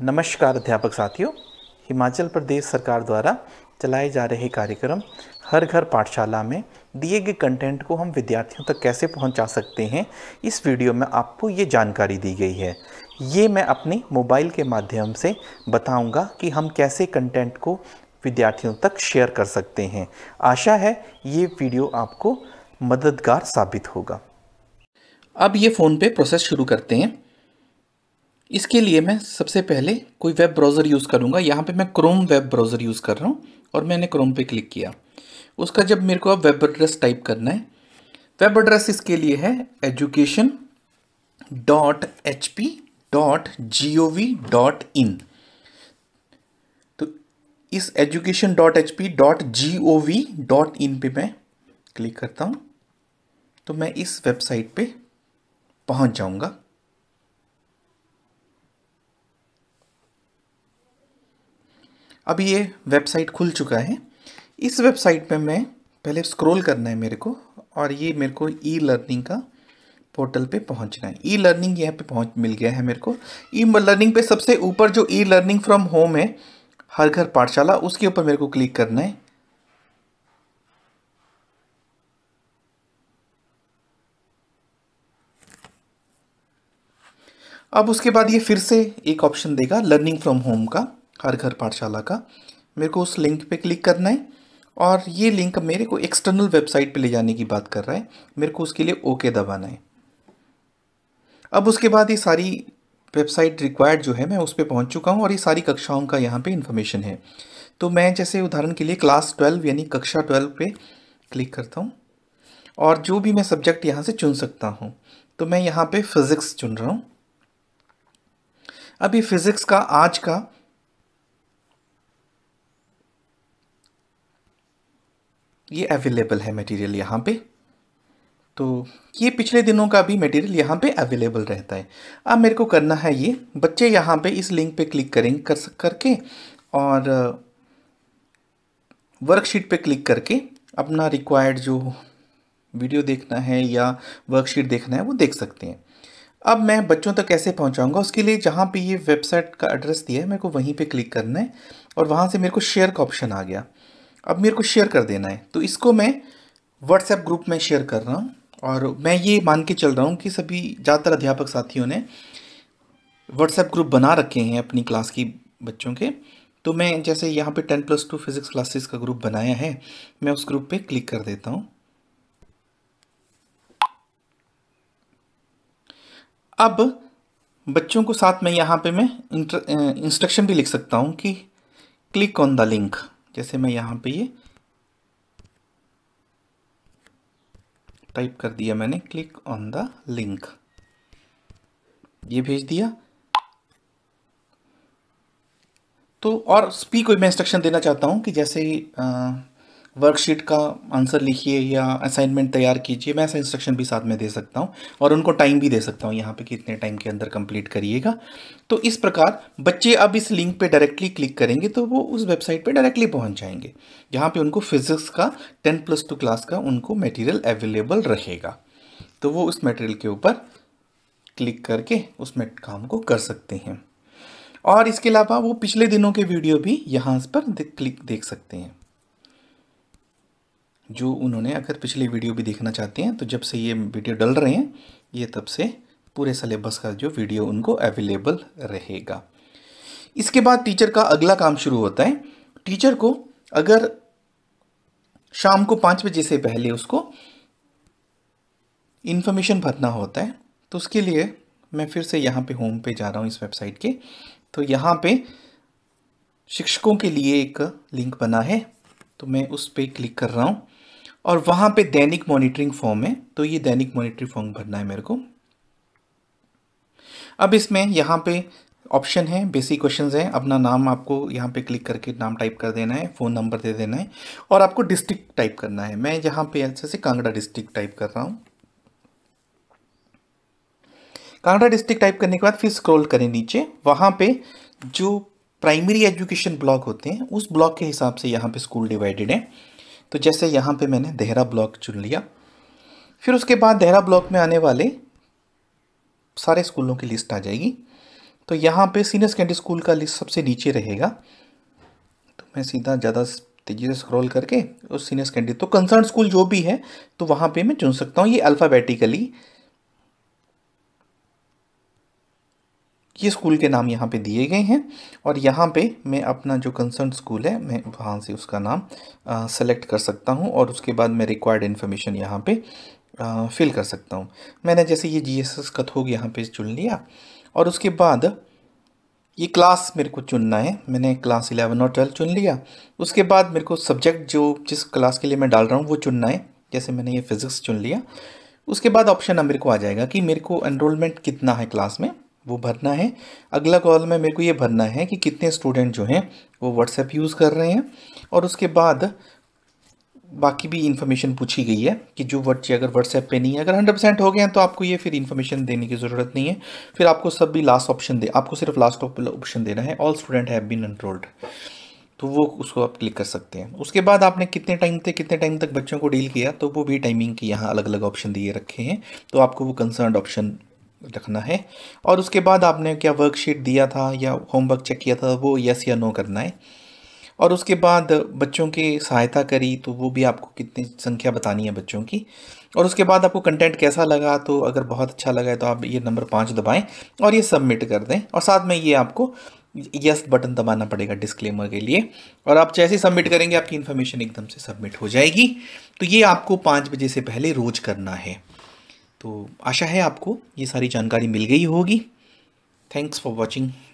नमस्कार अध्यापक साथियों हिमाचल प्रदेश सरकार द्वारा चलाए जा रहे कार्यक्रम हर घर पाठशाला में दिए गए कंटेंट को हम विद्यार्थियों तक कैसे पहुंचा सकते हैं इस वीडियो में आपको ये जानकारी दी गई है ये मैं अपने मोबाइल के माध्यम से बताऊंगा कि हम कैसे कंटेंट को विद्यार्थियों तक शेयर कर सकते हैं आशा है ये वीडियो आपको मददगार साबित होगा अब ये फ़ोन पे प्रोसेस शुरू करते हैं इसके लिए मैं सबसे पहले कोई वेब ब्राउज़र यूज़ करूँगा यहाँ पे मैं क्रोम वेब ब्राउज़र यूज़ कर रहा हूँ और मैंने क्रोम पे क्लिक किया उसका जब मेरे को अब वेब एड्रेस टाइप करना है वेब एड्रेस इसके लिए है education dot H P dot G O V dot in तो इस education dot H P dot G O V dot in पर मैं क्लिक करता हूँ तो मैं इस वेबसाइट पर पहुँच जाऊँगा अब ये वेबसाइट खुल चुका है इस वेबसाइट पे मैं पहले स्क्रॉल करना है मेरे को और ये मेरे को ई लर्निंग का पोर्टल पे पहुंचना है ई लर्निंग यहाँ पे पहुंच मिल गया है मेरे को ई लर्निंग पे सबसे ऊपर जो ई लर्निंग फ्रॉम होम है हर घर पाठशाला उसके ऊपर मेरे को क्लिक करना है अब उसके बाद ये फिर से एक ऑप्शन देगा लर्निंग फ्रॉम होम का हर घर पाठशाला का मेरे को उस लिंक पे क्लिक करना है और ये लिंक मेरे को एक्सटर्नल वेबसाइट पे ले जाने की बात कर रहा है मेरे को उसके लिए ओके दबाना है अब उसके बाद ये सारी वेबसाइट रिक्वायर्ड जो है मैं उस पर पहुँच चुका हूँ और ये सारी कक्षाओं का यहाँ पर इन्फॉर्मेशन है तो मैं जैसे उदाहरण के लिए क्लास ट्वेल्व यानी कक्षा ट्वेल्व पर क्लिक करता हूँ और जो भी मैं सब्जेक्ट यहाँ से चुन सकता हूँ तो मैं यहाँ पे फिज़िक्स चुन रहा हूँ अभी फिज़िक्स का आज का ये अवेलेबल है मटेरियल यहाँ पे तो ये पिछले दिनों का भी मटेरियल यहाँ पे अवेलेबल रहता है अब मेरे को करना है ये बच्चे यहाँ पे इस लिंक पे क्लिक करेंगे कर करके और वर्कशीट पे क्लिक करके अपना रिक्वायर्ड जो वीडियो देखना है या वर्कशीट देखना है वो देख सकते हैं अब मैं बच्चों तक कैसे पहुंचाऊंगा उसके लिए जहाँ पे ये वेबसाइट का एड्रेस दिया है मेरे को वहीं पे क्लिक करना है और वहाँ से मेरे को शेयर का ऑप्शन आ गया अब मेरे को शेयर कर देना है तो इसको मैं व्हाट्सएप ग्रुप में शेयर कर रहा हूँ और मैं ये मान के चल रहा हूँ कि सभी ज़्यादातर अध्यापक साथियों ने व्हाट्सएप ग्रुप बना रखे हैं अपनी क्लास की बच्चों के तो मैं जैसे यहाँ पे ten plus two physics classes का ग्रुप बनाया है मैं उस ग्रुप पे क्लिक कर देता हूँ अब बच्चों को साथ में यहाँ पे मैं इंस्ट्रक्शन भी लिख सकता हूँ कि क्लिक ऑन द लिंक जैसे मैं यहाँ पे ये टाइप कर दिया मैंने क्लिक ऑन द लिंक ये भेज दिया तो और स्पी को मैं इंस्ट्रक्शन देना चाहता हूँ कि जैसे आ, वर्कशीट का आंसर लिखिए या असाइनमेंट तैयार कीजिए मैं ऐसा इंस्ट्रक्शन भी साथ में दे सकता हूँ और उनको टाइम भी दे सकता हूँ यहाँ पे कि इतने टाइम के अंदर कंप्लीट करिएगा तो इस प्रकार बच्चे अब इस लिंक पे डायरेक्टली क्लिक करेंगे तो वो उस वेबसाइट पे डायरेक्टली पहुँच जाएंगे यहाँ पर उनको फिजिक्स का टेन प्लस टू क्लास का उनको मेटीरियल अवेलेबल रहेगा तो वो उस मटेरियल के ऊपर क्लिक करके उस काम को कर सकते हैं और इसके अलावा वो पिछले दिनों के वीडियो भी यहाँ पर क्लिक देख सकते हैं जो उन्होंने अगर पिछली वीडियो भी देखना चाहते हैं तो जब से ये वीडियो डल रहे हैं ये तब से पूरे सलेबस का जो वीडियो उनको अवेलेबल रहेगा इसके बाद टीचर का अगला काम शुरू होता है टीचर को अगर शाम को पाँच बजे से पहले उसको इन्फॉर्मेशन भरना होता है तो उसके लिए मैं फिर से यहाँ पे होम पे जा रहा हूँ इस वेबसाइट के तो यहाँ पे शिक्षकों के लिए एक लिंक बना है तो मैं उस पर क्लिक कर रहा हूँ और वहाँ पे दैनिक मॉनिटरिंग फॉर्म है तो ये दैनिक मॉनिटरिंग फॉर्म भरना है मेरे को अब इसमें यहाँ पे ऑप्शन है बेसिक क्वेश्चन हैं अपना नाम आपको यहाँ पे क्लिक करके नाम टाइप कर देना है फ़ोन नंबर दे देना है और आपको डिस्ट्रिक्ट टाइप करना है मैं यहाँ पे अच्छे से कांगड़ा डिस्ट्रिक्ट टाइप कर रहा हूँ कांगड़ा डिस्ट्रिक्ट टाइप करने के बाद फिर स्क्रॉल करें नीचे वहाँ पे जो प्राइमरी एजुकेशन ब्लॉक होते हैं उस ब्लॉक के हिसाब से यहाँ पे स्कूल डिवाइडेड है तो जैसे यहाँ पे मैंने देहरा ब्लॉक चुन लिया फिर उसके बाद देहरा ब्लॉक में आने वाले सारे स्कूलों की लिस्ट आ जाएगी तो यहाँ पे सीनियर सेकेंडरी स्कूल का लिस्ट सबसे नीचे रहेगा तो मैं सीधा ज़्यादा तेज़ी से स्क्रॉल करके उस सीनियर सेकेंडरी तो कंसर्न स्कूल जो भी है तो वहाँ पे मैं चुन सकता हूँ ये अल्फ़ाबेटिकली ये स्कूल के नाम यहाँ पे दिए गए हैं और यहाँ पे मैं अपना जो कंसर्न स्कूल है मैं वहाँ से उसका नाम सेलेक्ट कर सकता हूँ और उसके बाद मैं रिक्वायर्ड इन्फॉर्मेशन यहाँ पे फिल कर सकता हूँ मैंने जैसे ये जी एस एस का थोक यहाँ पे चुन लिया और उसके बाद ये क्लास मेरे को चुनना है मैंने क्लास इलेवन और ट्वेल्व चुन लिया उसके बाद मेरे को सब्जेक्ट जो जिस क्लास के लिए मैं डाल रहा हूँ वो चुनना है जैसे मैंने ये फिज़िक्स चुन लिया उसके बाद ऑप्शन अब मेरे को आ जाएगा कि मेरे को एनरोलमेंट कितना है क्लास में वो भरना है अगला कॉल में मेरे को ये भरना है कि कितने स्टूडेंट जो हैं वो व्हाट्सएप यूज़ कर रहे हैं और उसके बाद बाकी भी इन्फॉर्मेशन पूछी गई है कि जो वर्ड अगर व्हाट्सएप पे नहीं है अगर हंड्रेड परसेंट हो गए हैं तो आपको ये फिर इन्फॉर्मेशन देने की ज़रूरत नहीं है फिर आपको सब भी लास्ट ऑप्शन दे आपको सिर्फ लास्ट ऑप्शन देना है all student have been enrolled तो वो उसको आप क्लिक कर सकते हैं उसके बाद आपने कितने टाइम तक कितने टाइम तक बच्चों को डील किया तो वो भी टाइमिंग की यहाँ अलग अलग ऑप्शन दिए रखे हैं तो आपको वो कंसर्न ऑप्शन रखना है और उसके बाद आपने क्या वर्कशीट दिया था या होमवर्क चेक किया था वो यस या नो करना है और उसके बाद बच्चों की सहायता करी तो वो भी आपको कितनी संख्या बतानी है बच्चों की और उसके बाद आपको कंटेंट कैसा लगा तो अगर बहुत अच्छा लगा है तो आप ये नंबर पाँच दबाएं और ये सबमिट कर दें और साथ में ये आपको यस बटन दबाना पड़ेगा डिस्क्लेमर के लिए और आप जैसे सबमिट करेंगे आपकी इन्फॉर्मेशन एकदम से सबमिट हो जाएगी तो ये आपको पाँच बजे से पहले रोज़ करना है तो आशा है आपको ये सारी जानकारी मिल गई होगी थैंक्स फॉर वॉचिंग